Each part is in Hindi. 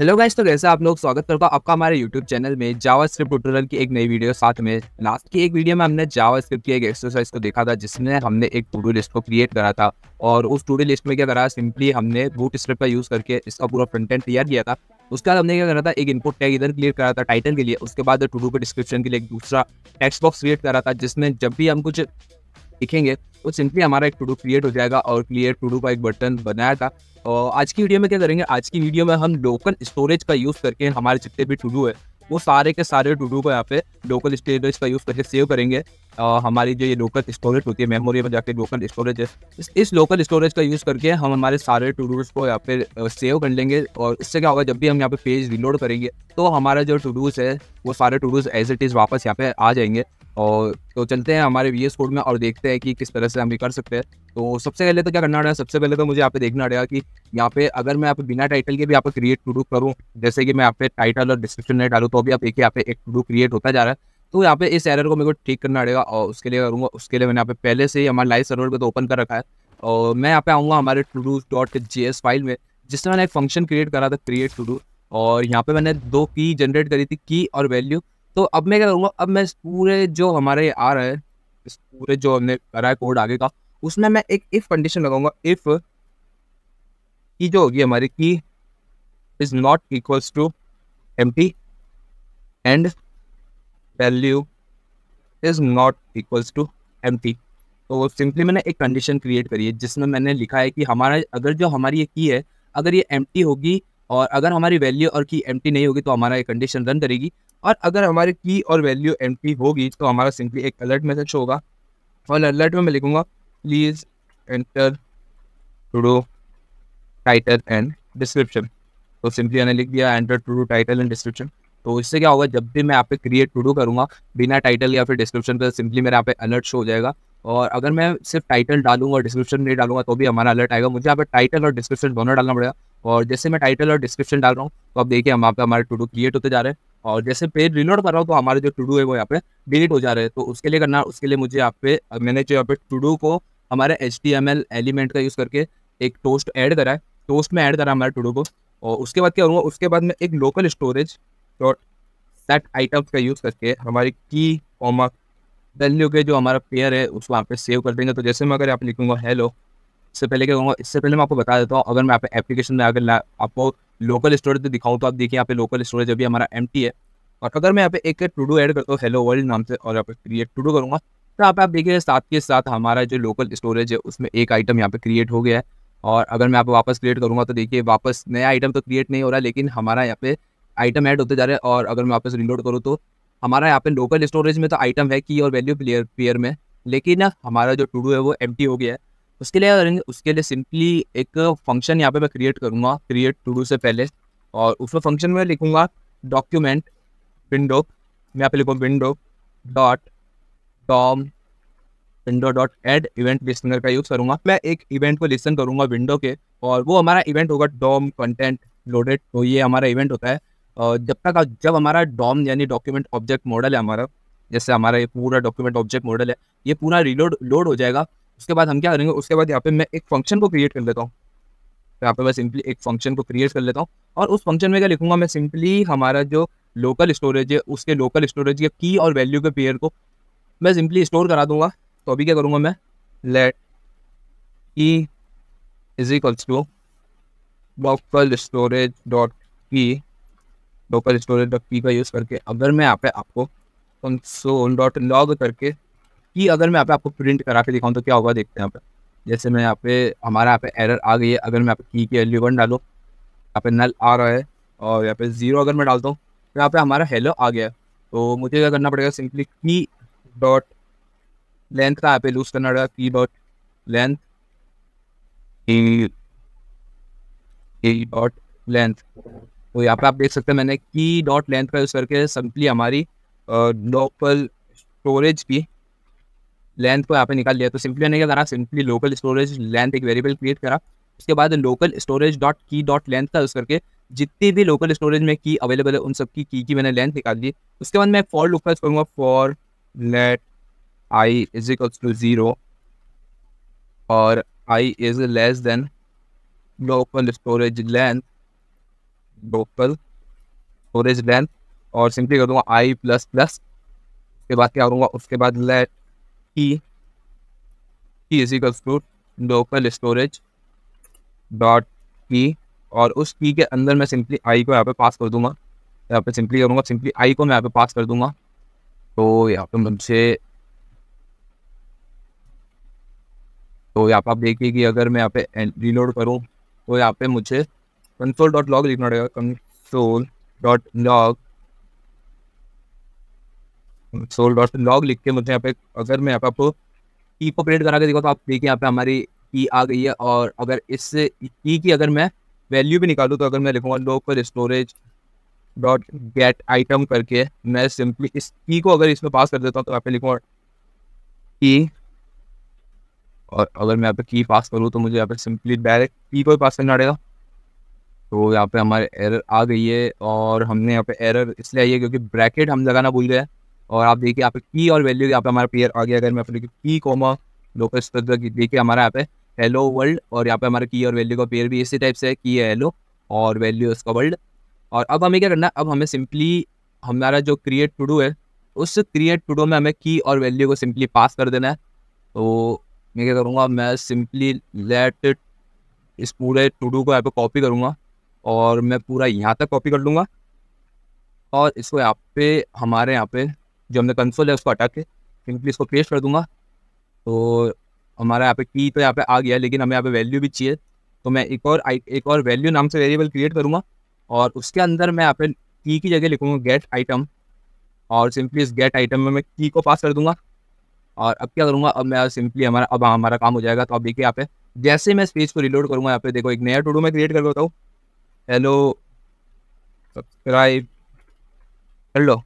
हेलो गाइस तो कैसे आप लोग स्वागत करता हूँ आपका हमारे यूट्यूब चैनल में जावा स्क्रिप्ट की एक नई वीडियो साथ में लास्ट की एक वीडियो में हमने जावा स्क्रिप्ट की एक एक्सरसाइज को देखा था जिसमें हमने एक टूडो लिस्ट को क्रिएट करा था और उस टूडो लिस्ट में क्या करा सिंपली हमने बूट स्क्रिप्ट का यूज़ करके इसका पूरा कंटेंट तैयार किया था उसके बाद हमने क्या करा था एक इनपुट टैग इधर क्लियर करा था टाइटल के लिए उसके बाद टूडो के डिस्क्रिप्शन के लिए एक दूसरा टेक्स्ट बॉक्स क्रिएट करा था जिसमें जब भी हम कुछ लिखेंगे वो तो सिंपली हमारा एक टू डू क्रिएट हो जाएगा और क्लियर टू डू का एक बटन बनाया था और आज की वीडियो में क्या करेंगे आज की वीडियो में हम लोकल स्टोरेज का यूज़ करके हमारे जितने भी टू डू है वो सारे के सारे टू डू को यहाँ पे लोकल स्टोरेज का यूज़ करके सेव करेंगे आ, हमारी जो ये लोकल स्टोरेज होती है मेमोरी में जाके लोकल स्टोरेज है इस, इस लोकल स्टोरेज का यूज़ करके हम हमारे सारे टू डूज को यहाँ पे सेव कर लेंगे और इससे क्या होगा जब भी हम यहाँ पे पेज रिलोड करेंगे तो हमारा जो टू डूज है वो सारे to dos as it is वापस यहाँ पे आ जाएंगे और तो चलते हैं हमारे वी एस कोड में और देखते हैं कि किस तरह से हम ये कर सकते हैं तो सबसे पहले तो क्या करना पड़ेगा सबसे पहले तो मुझे यहाँ पे देखना पड़ेगा कि यहाँ पे अगर मैं यहाँ बिना टाइटल के भी यहाँ क्रिएट टू डू करूँ जैसे कि मैं आप टाइटल और डिस्क्रिप्शन नहीं डालू तो भी आप एक यहाँ पे एक टू डू क्रिएट होता जा रहा है तो यहाँ पे इस एरर को मेरे को ठीक करना पड़ेगा और उसके लिए करूँगा उसके लिए मैंने यहाँ पे पहले से ही हमारे लाइव सर्वर को तो ओपन कर रखा है और मैं यहाँ पे आऊँगा हमारे to do dot J S file में जिसमें मैंने एक फंक्शन क्रिएट करा था क्रिएट टू डू और यहाँ पे मैंने दो की जनरेट करी थी की और वैल्यू तो अब मैं क्या करूँगा अब मैं पूरे जो हमारे आ रहा है पूरे जो हमने करा है कोड आगे का उसमें मैं एक इफ़ कंडीशन लगाऊंगा इफ़ की जो होगी हमारी key is not equals to empty and value is not equals to empty तो सिंपली मैंने एक कंडीशन क्रिएट करी है जिसमें मैंने लिखा है कि हमारा अगर जो हमारी ये की है अगर ये एम होगी और अगर हमारी वैल्यू और की एम नहीं होगी तो हमारा ये कंडीशन रन करेगी और अगर हमारे की और वैल्यू एम होगी तो हमारा सिंपली एक अलर्ट मैसेज होगा और अलर्ट में मैं लिखूंगा please enter todo title and description तो सिंपली मैंने लिख दिया enter todo title and description तो इससे क्या होगा जब भी मैं यहाँ पे क्रिएट डू करूँगा बिना टाइटल या फिर डिस्क्रिप्शन का सिंपली मेरे यहाँ पे अलर्ट शो हो जाएगा और अगर मैं सिर्फ टाइटल डालूंगा और डिस्क्रिप्शन नहीं डालूंगा तो भी हमारा अलर्ट आएगा मुझे यहाँ पे टाइटल और डिस्क्रिप्शन दोनों डालना पड़ेगा और जैसे मैं टाइटल और डिस्क्रिप्शन डाल रहा हूँ तो आप देखिए हम आप हमारे हमारे डू क्रिएट होते जा रहे हैं और जैसे पेज रिलोड कर रहा हूँ तो हमारे जो टूडू है वो यहाँ पे डिलीट हो जा रहे हैं तो उसके लिए करना उसके लिए मुझे यहाँ पे मैंने जो यहाँ पे टूडू को हमारे एच एलिमेंट का यूज़ करके एक टोस्ट ऐड करा है टोस्ट में ऐड करा हमारे टू को और उसके बाद क्या करूँगा उसके बाद में एक local storage dot set items का यूज़ करके हमारी की कॉमक वैल्यू के जो हमारा पेयर है उसको वहाँ पे सेव कर देंगे तो जैसे मैं अगर आप लिखूंगा हेलो इससे पहले क्या कहूँगा इससे पहले मैं आपको बता देता हूँ अगर मैं आप एप्लीकेशन में अगर आपको लोकल स्टोरेज तो दिखाऊँ तो आप देखिए यहाँ पे लोकल स्टोरेज अभी हमारा एम है और अगर मैं यहाँ पे एक टू डू एड करता हूँ हेलो वर्ल्ड नाम से और यहाँ पे क्रिएट टू डू करूँगा तो यहाँ पे आप देखिए साथ के साथ हमारा जो लोकल स्टोरेज है उसमें एक आइटम यहाँ पे क्रिएट हो गया है और अगर मैं आप वापस क्रिएट करूँगा तो देखिए वापस नया आइटम तो क्रिएट नहीं हो रहा लेकिन हमारा यहाँ पे आइटम ऐड होते जा रहे हैं और अगर मैं वापस रिलोड करूँ तो हमारा यहाँ पे लोकल स्टोरेज में तो आइटम है की और वैल्यू प्लेयर पेयर में लेकिन हमारा जो टू डू है वो एम हो गया है उसके लिए उसके लिए सिंपली एक फंक्शन यहाँ पे मैं क्रिएट करूँगा क्रिएट टू डू से पहले और उसमें फंक्शन में लिखूँगा डॉक्यूमेंट विंडो मैं यहाँ पे लिखूँ window dot DOM window dot add event listener का यूज़ करूँगा मैं एक इवेंट को लिसन करूँगा विंडो के और वो हमारा इवेंट होगा डॉम कंटेंट लोडेड तो ये हमारा इवेंट होता है जब तक जब हमारा डॉम यानी डॉक्यूमेंट ऑब्जेक्ट मॉडल है हमारा जैसे हमारा ये पूरा डॉक्यूमेंट ऑब्जेक्ट मॉडल है ये पूरा रिलोड लोड हो जाएगा उसके बाद हम क्या करेंगे उसके बाद यहाँ पे मैं एक फंक्शन को क्रिएट कर लेता हूँ यहाँ पे मैं सिंपली एक फंक्शन को क्रिएट कर लेता हूँ और उस फंक्शन में क्या लिखूंगा मैं सिंपली हमारा जो लोकल स्टोरेज है उसके लोकल स्टोरेज के की और वैल्यू के पेयर को मैं सिंपली स्टोर करा दूंगा तो अभी क्या करूँगा मैं let key is equals to local storage dot key local storage dot key का यूज़ करके अगर मैं यहाँ पे आपको कंसोल डॉट लॉग करके कि अगर मैं आपको प्रिंट करा के दिखाऊँ तो क्या होगा देखते हैं यहाँ जैसे मैं यहाँ पे हमारा यहाँ पे एरर आ गई है अगर मैं यहाँ पे की के वैल्यू वन डालूँ यहाँ पे नल आ रहा है और यहाँ पे ज़ीरो अगर मैं डालता हूँ तो यहाँ पे हमारा हेलो आ गया तो मुझे क्या करना पड़ेगा सिंपली की डॉट लेंथ का यहाँ पे लूज करना पड़ेगा key dot length key dot length तो यहाँ पे आप देख सकते हैं मैंने की डॉट लेंथ का यूज़ करके सिंपली हमारी लोकल स्टोरेज की लेंथ को यहाँ पे निकाल लिया तो सिंपली मैंने क्या करा सिंपली लोकल स्टोरेज लेंथ एक वेरिएबल क्रिएट करा उसके बाद local storage dot key dot length का यूज़ करके जितनी भी लोकल स्टोरेज में की अवेलेबल है उन सब की की की मैंने लेंथ निकाल दी उसके बाद मैं फॉर लुक करूँगा for let I is equals to zero और I is less than local storage length local storage length और सिंपली कर दूंगा आई प्लस प्लस उसके बाद क्या करूँगा उसके बाद let key key is equals to local storage dot key और उस की e के अंदर मैं सिंपली आई को यहाँ पे पास कर दूंगा यहाँ पे सिंपली करूँगा सिंपली आई को मैं यहाँ पे पास कर दूंगा तो यहाँ पे मुझे तो यहाँ पे आप देखिए कि अगर मैं यहाँ पे रीलोड करूँ तो यहाँ पे मुझे कंसोल डॉट लॉग लिखना पड़ेगा कंसोल डॉट लॉग सोल डॉट लॉग लिख के मुझे यहाँ पे अगर मैं यहाँ पे आपको की को प्रिंट करा के देखा तो आप देखिए यहाँ पे हमारी की आ गई है और अगर इस की की अगर मैं वैल्यू भी निकालूँ तो अगर मैं लिखूँगा local storage dot get item करके मैं सिंपली इस की को अगर इसमें पास कर देता हूँ तो यहाँ पे की और अगर मैं यहाँ पे की पास करूँ तो मुझे यहाँ पे सिंपली डायरेक्ट की को पास करना पड़ेगा तो यहाँ पे हमारे एरर आ गई है और हमने यहाँ पे एरर इसलिए आई है क्योंकि ब्रैकेट हम लगाना भूल गए और आप देखिए यहाँ पे की और वैल्यू यहाँ पे हमारा पेयर आ गया अगर मैं अपने की कोमा लोकस तक देखिए हमारा यहाँ पे हेलो वर्ल्ड और यहाँ पे हमारा की और वैल्यू का पेयर भी इसी टाइप से है की है हेलो और वैल्यू उसका वर्ल्ड और अब हमें क्या करना है अब हमें सिंपली हमारा जो क्रिएट टू डू है उस क्रिएट टू डू में हमें की और वैल्यू को सिंपली पास कर देना है तो मैं क्या करूँगा मैं सिंपली लेट इस पूरे टू डू को यहाँ पर कॉपी करूँगा और मैं पूरा यहाँ तक कॉपी कर लूँगा और इसको यहाँ पे हमारे यहाँ पे जो हमने कंसोल है उसको हटा के सिंपली इसको पेश कर दूंगा तो हमारा यहाँ पे की तो यहाँ पे आ गया लेकिन हमें यहाँ पे वैल्यू भी चाहिए तो मैं एक और एक और वैल्यू नाम से वेरिएबल क्रिएट करूँगा और उसके अंदर मैं यहाँ पे की की जगह लिखूँगा गेट आइटम और सिंपली इस गेट आइटम में मैं की को पास कर दूंगा और अब क्या करूँगा अब मैं सिंपली हमारा अब हमारा काम हो जाएगा तो अब देखिए यहाँ पे जैसे मैं स्पेज को रिलोड करूँगा यहाँ पे देखो एक नया टूडो मैं क्रिएट करके बताऊँ हेलो सब्सक्राइब हेलो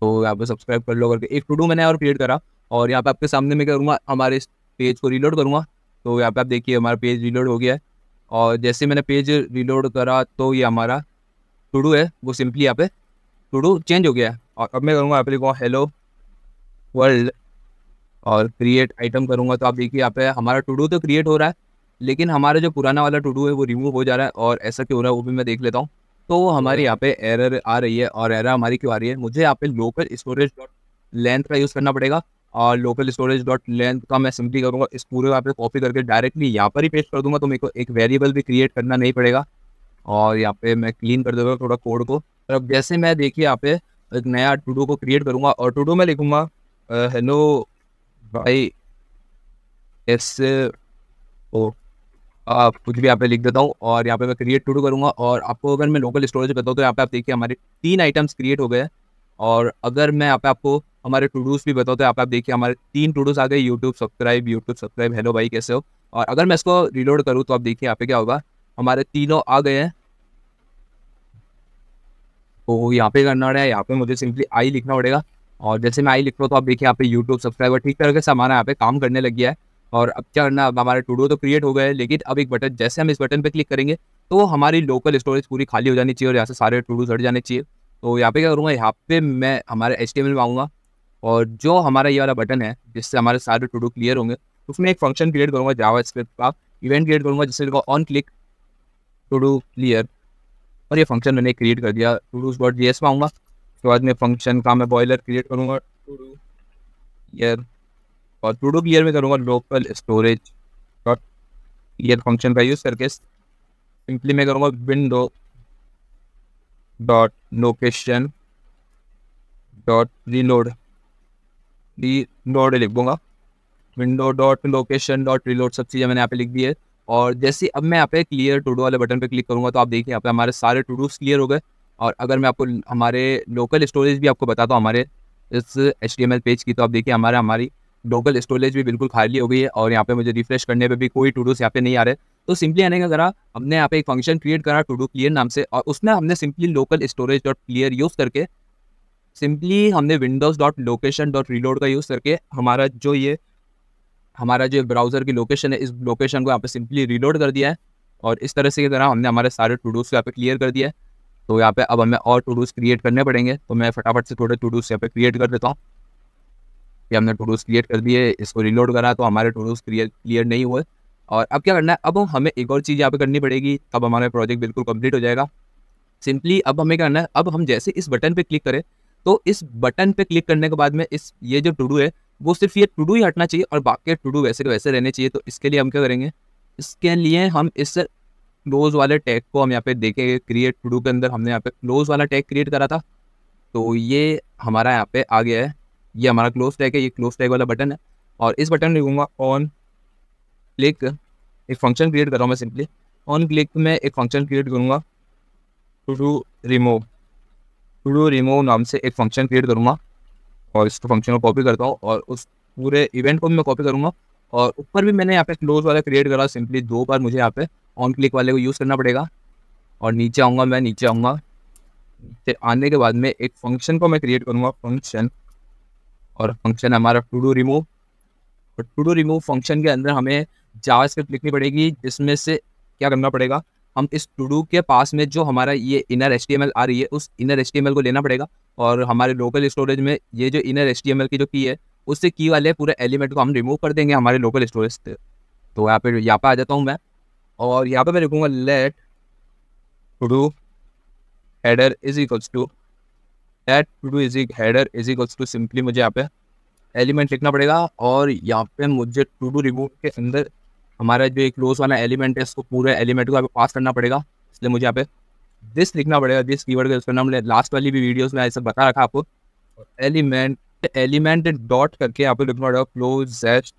तो यहाँ पर सब्सक्राइब कर लो करके एक टू डू मैंने और क्रिएट करा और यहाँ पे आपके सामने मैं करूँगा हमारे इस पेज को रीलोड करूँगा तो यहाँ पे आप देखिए हमारा पेज रीलोड हो गया है और जैसे मैंने पेज रीलोड करा तो ये हमारा टू डू है वो सिंपली यहाँ पे टू डू चेंज हो गया है और अब मैं करूँगा यहाँ पे लिखूँगा हेलो वर्ल्ड और क्रिएट आइटम करूँगा तो आप देखिए यहाँ पे हमारा टू डू तो क्रिएट हो रहा है लेकिन हमारा जो पुराना वाला टू डू है वो रिमूव हो जा रहा है और ऐसा क्यों हो रहा है वो भी मैं देख लेता हूँ तो हमारे हाँ। यहाँ पे एरर आ रही है और एरर हमारी क्यों आ रही है मुझे यहाँ पे लोकल स्टोरेज डॉट लेंथ का यूज़ करना पड़ेगा और लोकल स्टोरेज डॉट लेंथ का मैं सिंपली करूँगा इस पूरे यहाँ पे कॉपी करके डायरेक्टली यहाँ पर ही पेस्ट कर दूंगा तो मेरे को एक वेरिएबल भी क्रिएट करना नहीं पड़ेगा और यहाँ पे मैं क्लीन कर दूंगा थोड़ा कोड को और अब जैसे मैं देखिए यहाँ पे एक नया टूडो को क्रिएट करूँगा और टूडो में लिखूँगा हेलो भाई एस ओ कुछ भी यहाँ पे लिख देता हूँ और यहाँ पे मैं क्रिएट टू करूँगा और आपको अगर मैं लोकल स्टोरेज करता हूँ तो यहाँ पे आप देखिए हमारे तीन आइटम्स क्रिएट हो गए और अगर मैं यहाँ पे आपको हमारे टूडूस भी बताओ तो यहाँ पे आप देखिए हमारे तीन टूडूस आ गए YouTube subscribe YouTube subscribe hello भाई कैसे हो और अगर मैं इसको रिलोड करूँ तो आप देखिए यहाँ पे क्या होगा हमारे तीनों आ गए हैं तो यहाँ पे करना पड़ेगा यहाँ पे मुझे सिंपली आई लिखना पड़ेगा और जैसे मैं आई लिख रहा हूँ तो आप देखिए यहाँ पे यूट्यूब सब्सक्राइबर ठीक तरह से हमारा यहाँ पे काम करने लग गया है और अब क्या करना अब हमारे टूडो तो क्रिएट हो गए हैं लेकिन अब एक बटन जैसे हम इस बटन पर क्लिक करेंगे तो हमारी लोकल स्टोरेज पूरी खाली हो जानी चाहिए और यहाँ से सारे टूडो हट जाने चाहिए तो यहाँ पे क्या करूँगा यहाँ पे मैं हमारे एच टी में आऊँगा और जो हमारा ये वाला बटन है जिससे हमारे सारे टूडो क्लियर होंगे उसमें एक फंक्शन क्रिएट करूँगा जावा का इवेंट क्रिएट करूँगा जिससे on click to do clear और ये फंक्शन मैंने क्रिएट कर दिया टू डॉट जी एस में आऊँगा उसके बाद में फंक्शन का मैं बॉयलर क्रिएट करूँगा टू डू क्लियर और प्रोडो क्लियर में करूँगा local storage dot clear function का यूज़ करके सिंपली मैं करूँगा window dot location dot reload reload लिख दूँगा window dot location dot reload सब चीज़ें मैंने यहाँ पे लिख दी है और जैसे अब मैं यहाँ पे क्लियर टूडो वाले बटन पे क्लिक करूँगा तो आप देखिए यहाँ पे हमारे सारे टूडोस क्लियर हो गए और अगर मैं आपको हमारे लोकल स्टोरेज भी आपको बताता हूँ हमारे इस एच पेज की तो आप देखिए हमारे हमारी लोकल स्टोरेज भी बिल्कुल खाली हो गई है और यहाँ पे मुझे रिफ्रेश करने पे भी कोई टूडूस यहाँ पे नहीं आ रहे तो सिंपली आने का करा हमने यहाँ पे एक फंक्शन क्रिएट करा टूडू क्लियर नाम से और उसमें हमने simply local storage dot clear use करके सिंपली हमने windows dot location dot reload का यूज़ करके हमारा जो ये हमारा जो ब्राउज़र की लोकेशन है इस लोकेशन को यहाँ पे सिंपली रीलोड कर दिया है और इस तरह से की तरह हमने हमारे सारे टूडूस यहाँ पे क्लियर कर दिया है तो यहाँ पे अब हमें और टूडूस क्रिएट करने पड़ेंगे तो मैं फटाफट से थोड़े टूडूस यहाँ पे क्रिएट कर देता हूँ कि हमने टोरोस क्रिएट कर दिए इसको रिलोड करा तो हमारे क्रिएट क्लियर नहीं हुए और अब क्या करना है अब हमें एक और चीज़ यहाँ पे करनी पड़ेगी अब हमारा प्रोजेक्ट बिल्कुल कंप्लीट हो जाएगा सिंपली अब हमें क्या करना है अब हम जैसे इस बटन पे क्लिक करें तो इस बटन पे क्लिक करने के बाद में इस ये जो टूडू है वो सिर्फ ये टूडू ही हटना चाहिए और बाकी टूडू वैसे के वैसे रहने चाहिए तो इसके लिए हम क्या करेंगे इसके लिए हम इस क्लोज वाले टैग को हम यहाँ पे देखेंगे क्रिएट टूडू के अंदर हमने यहाँ पे क्लोज वाला टैग क्रिएट करा था तो ये हमारा यहाँ पे आ गया है ये हमारा क्लोज टैग है ये क्लोज टैग वाला बटन है और इस बटन लिखूंगा ऑन क्लिक एक फंक्शन क्रिएट कर रहा हूँ मैं सिंपली ऑन क्लिक में एक फंक्शन क्रिएट करूँगा to do remove to do remove नाम से एक फंक्शन क्रिएट करूँगा और इस फंक्शन को कॉपी करता हूँ और उस पूरे इवेंट को भी मैं कॉपी करूँगा और ऊपर भी मैंने यहाँ पे क्लोज वाला क्रिएट करा सिंपली दो बार मुझे यहाँ पे ऑन क्लिक वाले को यूज़ करना पड़ेगा और नीचे आऊँगा मैं नीचे आऊँगा आने के बाद में एक फंक्शन को मैं क्रिएट करूँगा फंक्शन और फंक्शन हमारा टू डू रिमूव और टू डू रिमूव फंक्शन के अंदर हमें जावा स्क्रिप्ट लिखनी पड़ेगी जिसमें से क्या करना पड़ेगा हम इस टू डू के पास में जो हमारा ये इनर एच आ रही है उस इनर एच को लेना पड़ेगा और हमारे लोकल स्टोरेज में ये जो इनर एच की जो की है उससे की वाले पूरे एलिमेंट को हम रिमूव कर देंगे हमारे लोकल स्टोरेज से तो यहाँ पे यहाँ पे आ जाता हूँ मैं और यहाँ पे मैं लिखूँगा let to do header is equals to at to do is header is equals to simply मुझे यहाँ पे एलिमेंट लिखना पड़ेगा और यहाँ पे मुझे टू डू रिमूव के अंदर हमारा जो एक क्लोज वाला एलिमेंट है इसको पूरे एलिमेंट को यहाँ पे पास करना पड़ेगा इसलिए मुझे यहाँ पे दिस लिखना पड़ेगा दिस कीवर्ड का उसका नाम लास्ट वाली भी वीडियोस में ऐसा बता रखा आपको एलिमेंट एलिमेंट डॉट करके यहाँ पे लिखना पड़ेगा क्लोजेस्ट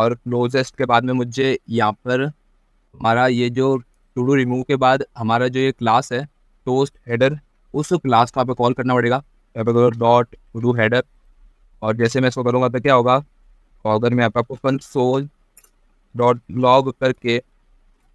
और क्लोजेस्ट के बाद में मुझे यहाँ पर हमारा ये जो टू डू रिमूव के बाद हमारा जो ये क्लास है टोस्ट हेडर उस क्लास को आपको कॉल करना पड़ेगा डॉट रू हेडर और जैसे मैं इसको करूँगा तो क्या होगा अगर मैं आपको कंसोल डॉट लॉग करके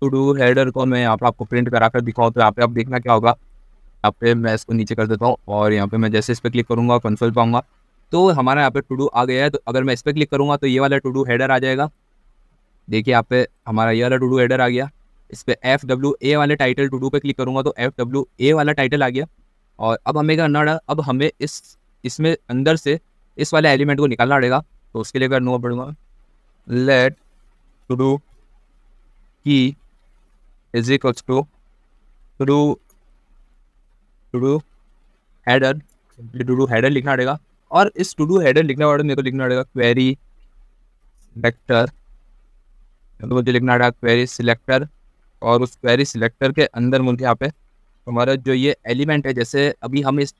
टू डू हेडर को मैं यहाँ पर आपको प्रिंट करा कर दिखाऊँ तो यहाँ पे आप देखना क्या होगा यहाँ पे मैं इसको नीचे कर देता हूँ और यहाँ पे मैं जैसे इस पर क्लिक करूँगा कंसोल पाऊँगा तो हमारा यहाँ पे टू डू आ गया है तो अगर मैं इस पर क्लिक करूँगा तो ये वाला टू डू हेडर आ जाएगा देखिए यहाँ पे हमारा ये वाला टू डू हेडर आ गया इस पर एफ डब्ल्यू ए वाले टाइटल टू डू पर क्लिक करूँगा तो एफ डब्ल्यू ए वाला टाइटल आ गया और अब हमें करना पड़ेगा अब हमें इस इसमें अंदर से इस वाले एलिमेंट को निकालना पड़ेगा तो उसके लिए करना पड़ूंगा let to do key is equal to to do to do header to do header लिखना पड़ेगा और इस टू डू हेडर लिखने वाले मेरे को लिखना पड़ेगा क्वेरी वेक्टर तो मुझे लिखना पड़ेगा क्वेरी सिलेक्टर और उस क्वेरी सिलेक्टर के अंदर मुझे यहाँ पे हमारा जो ये एलिमेंट है जैसे अभी हम इस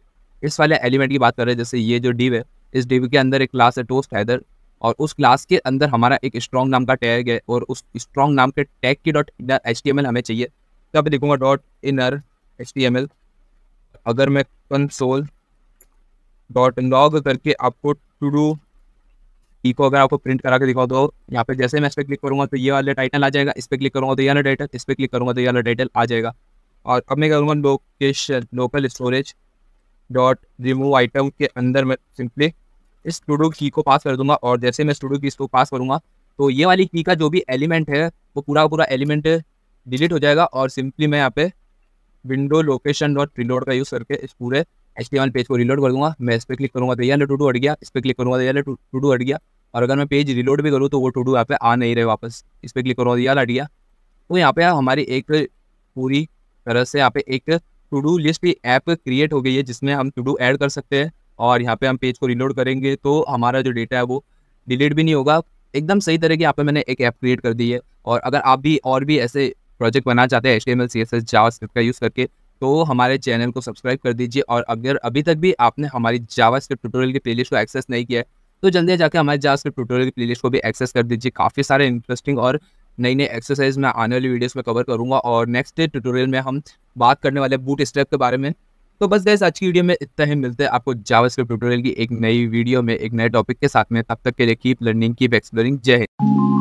इस वाले एलिमेंट की बात कर रहे हैं जैसे ये जो डिव है इस डिव के अंदर एक क्लास है टोस्ट हैदर और उस क्लास के अंदर हमारा एक स्ट्रॉन्ग नाम का टैग है और उस स्ट्रॉन्ग नाम के टैग की डॉट इनर एच हमें चाहिए तब लिखूंगा डॉट इनर एच अगर मैं कंसोल डॉट लॉग करके आपको टू डू को अगर आपको प्रिंट करा के दिखाओ तो यहाँ पे जैसे मैं इस पर क्लिक करूँगा तो ये वाला टाइटल आ जाएगा इस पर क्लिक करूँगा तो ये वाला टाइटल इस पर क्लिक करूँगा तो ये वाला टाइटल आ जाएगा और अब मैं करूँगा location local storage dot remove item के अंदर मैं सिंपली इस स्टूडो की को पास कर दूंगा और जैसे मैं स्टूडो की इसको पास करूँगा तो ये वाली की का जो भी एलिमेंट है वो पूरा पूरा एलिमेंट डिलीट हो जाएगा और सिंपली मैं यहाँ पे विंडो लोकेशन डॉट रिलोड का यूज़ करके इस पूरे एच पेज को रिलोड कर दूंगा मैं इस पर क्लिक करूँगा तो ये टू डू हट गया इस पर क्लिक करूँगा तो ये टू डू हट गया और अगर मैं पेज रिलोड भी करूँ तो वो टूडू यहाँ पे आ नहीं रहे वापस इस पर क्लिक करूँगा तो ये हट गया तो यहाँ पे हमारी एक पूरी तरह से यहाँ पे एक टू डू लिस्ट भी ऐप क्रिएट हो गई है जिसमें हम टू डू ऐड कर सकते हैं और यहाँ पे हम पेज को रिलोड करेंगे तो हमारा जो डेटा है वो डिलीट भी नहीं होगा एकदम सही तरह की यहाँ पे मैंने एक ऐप क्रिएट कर दी है और अगर आप भी और भी ऐसे प्रोजेक्ट बनाना चाहते हैं H T M L C S S JavaScript का यूज़ करके तो हमारे चैनल को सब्सक्राइब कर दीजिए और अगर अभी तक भी आपने हमारी जावा स्क्रिप्ट ट्यूटोरियल की प्लेलिस्ट को एक्सेस नहीं किया है तो जल्दी जाकर हमारे जावा स्क्रिप्ट ट्यूटोरियल की प्लेलिस्ट को भी एक्सेस कर दीजिए काफ़ी सारे इंटरेस्टिंग और नई नई एक्सरसाइज मैं आने वाली वीडियोस में कवर करूँगा और नेक्स्ट डे ट्यूटोरियल में हम बात करने वाले बूट स्टेप के बारे में तो बस गैस आज की वीडियो में इतना ही मिलते हैं आपको जावास्क्रिप्ट ट्यूटोरियल की एक नई वीडियो में एक नए टॉपिक के साथ में तब तक के लिए कीप लर्निंग कीप एक्सप्लोरिंग जय हिंद